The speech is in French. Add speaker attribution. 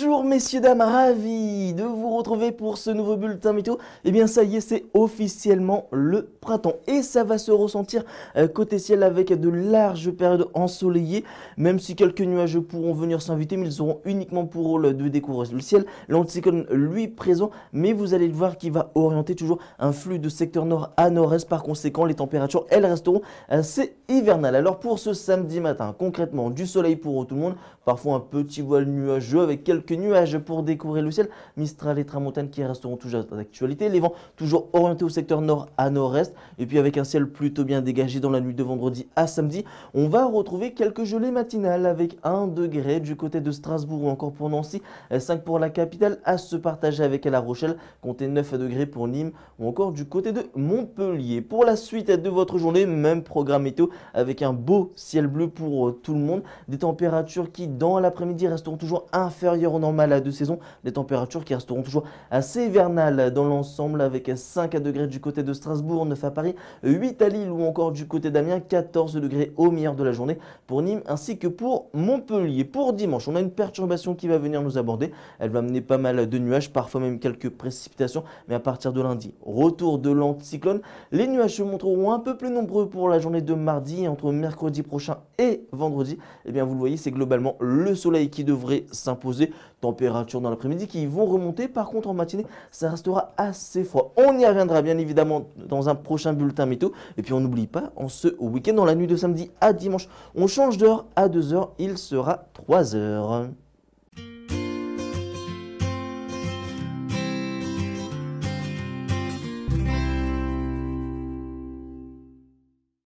Speaker 1: Bonjour messieurs, dames, ravi de vous retrouver pour ce nouveau bulletin météo. Et eh bien ça y est, c'est officiellement le printemps et ça va se ressentir euh, côté ciel avec de larges périodes ensoleillées, même si quelques nuages pourront venir s'inviter, mais ils auront uniquement pour rôle de découvrir le ciel. L'anticyclone, lui, présent, mais vous allez le voir qui va orienter toujours un flux de secteur nord à nord-est. Par conséquent, les températures, elles resteront assez hivernales. Alors pour ce samedi matin, concrètement, du soleil pour tout le monde, parfois un petit voile nuageux avec quelques nuages pour découvrir le ciel. Mistral et Tramontane qui resteront toujours d'actualité. Les vents toujours orientés au secteur nord à nord-est. Et puis avec un ciel plutôt bien dégagé dans la nuit de vendredi à samedi, on va retrouver quelques gelées matinales avec 1 degré du côté de Strasbourg ou encore pour Nancy. 5 pour la capitale à se partager avec La Rochelle. Comptez 9 degrés pour Nîmes ou encore du côté de Montpellier. Pour la suite de votre journée, même programme météo avec un beau ciel bleu pour tout le monde. Des températures qui dans l'après-midi resteront toujours inférieures Normal à deux saisons, des températures qui resteront toujours assez hivernales dans l'ensemble avec 5 à degrés du côté de Strasbourg, 9 à Paris, 8 à Lille ou encore du côté d'Amiens, 14 degrés au meilleur de la journée pour Nîmes ainsi que pour Montpellier. Pour dimanche, on a une perturbation qui va venir nous aborder. Elle va amener pas mal de nuages, parfois même quelques précipitations, mais à partir de lundi, retour de l'anticyclone. Les nuages se montreront un peu plus nombreux pour la journée de mardi entre mercredi prochain et vendredi. Et eh bien vous le voyez, c'est globalement le soleil qui devrait s'imposer. Température dans l'après-midi qui vont remonter. Par contre, en matinée, ça restera assez froid. On y reviendra bien évidemment dans un prochain bulletin météo. Et puis on n'oublie pas, en ce week-end, dans la nuit de samedi à dimanche, on change d'heure à 2h, il sera 3h.